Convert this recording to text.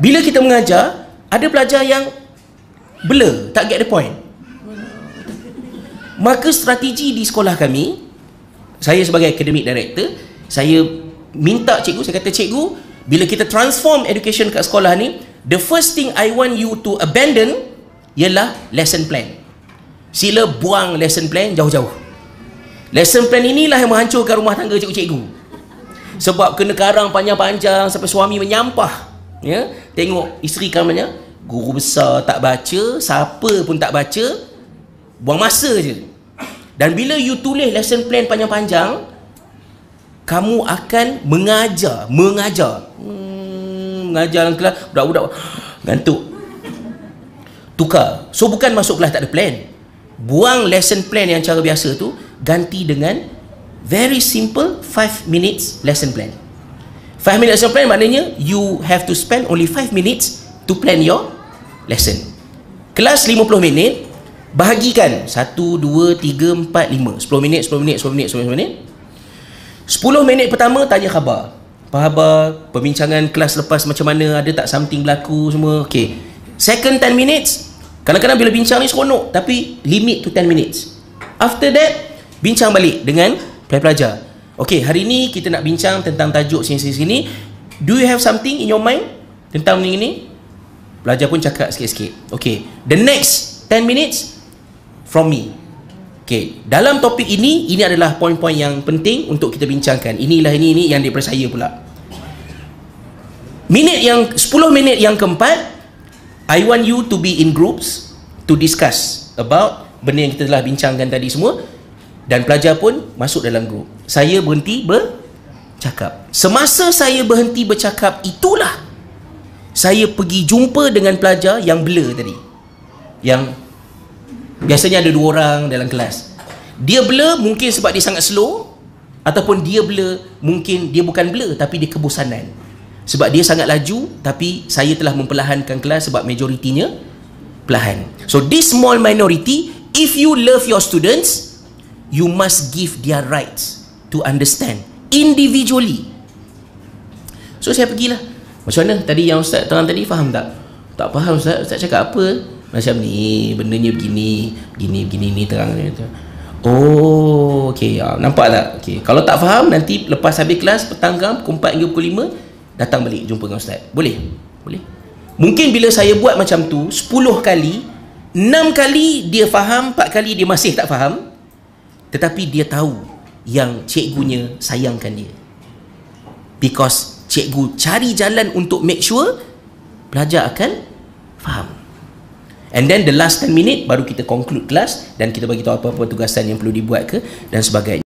bila kita mengajar ada pelajar yang blur tak get the point maka strategi di sekolah kami saya sebagai academic director saya minta cikgu saya kata cikgu bila kita transform education kat sekolah ni the first thing i want you to abandon ialah lesson plan sila buang lesson plan jauh-jauh lesson plan inilah yang menghancurkan rumah tangga cikgu-cikgu sebab kena karang panjang-panjang sampai suami menyampah ya tengok isteri kamanya guru besar tak baca siapa pun tak baca buang masa je dan bila you tulis lesson plan panjang-panjang kamu akan mengajar mengajar hmm, mengajar dalam kelas budak-budak gantuk tukar so bukan masuk kelas tak ada plan buang lesson plan yang cara biasa tu ganti dengan very simple 5 minutes lesson plan 5 minutes lesson plan maknanya you have to spend only 5 minutes to plan your lesson. Kelas 50 minit bahagikan 1 2 3 4 5 10 minit 10 minit 10 minit 10 minit. 10 minit pertama tanya khabar. Apa khabar? Perbincangan kelas lepas macam mana? Ada tak something berlaku semua? Okey. Second 10 minutes Kadang-kadang bila bincang ni seronok Tapi limit to 10 minutes After that Bincang balik dengan pelajar Okay, hari ini kita nak bincang tentang tajuk sini-sini. Do you have something in your mind tentang benda ini? Pelajar pun cakap sikit-sikit. Okay, the next 10 minutes from me. Okay, dalam topik ini, ini adalah poin-poin yang penting untuk kita bincangkan. Inilah ini ini yang daripada pula. Minit yang 10 minit yang keempat, I want you to be in groups to discuss about benda yang kita telah bincangkan tadi semua dan pelajar pun masuk dalam group. saya berhenti bercakap semasa saya berhenti bercakap itulah saya pergi jumpa dengan pelajar yang blur tadi yang biasanya ada dua orang dalam kelas dia blur mungkin sebab dia sangat slow ataupun dia blur mungkin dia bukan blur tapi dia kebosanan sebab dia sangat laju tapi saya telah memperlahankan kelas sebab majoritinya perlahan so this small minority if you love your students you must give their rights to understand individually. So saya pergilah. Macam mana tadi yang ustaz terang tadi faham tak? Tak faham ustaz. Ustaz cakap apa? Macam ni, benda ni begini, begini, begini, ni terang ni. Oh, okey. Ah, nampak tak? Okay. Kalau tak faham nanti lepas habis kelas petang kan pukul 4 hingga pukul 5 datang balik jumpa dengan ustaz. Boleh? Boleh. Mungkin bila saya buat macam tu 10 kali, 6 kali dia faham, 4 kali dia masih tak faham. Tetapi dia tahu yang cikgunya sayangkan dia. Because cikgu cari jalan untuk make sure pelajar akan faham. And then the last 10 minit baru kita conclude kelas dan kita bagi tahu apa-apa tugasan yang perlu dibuat ke dan sebagainya.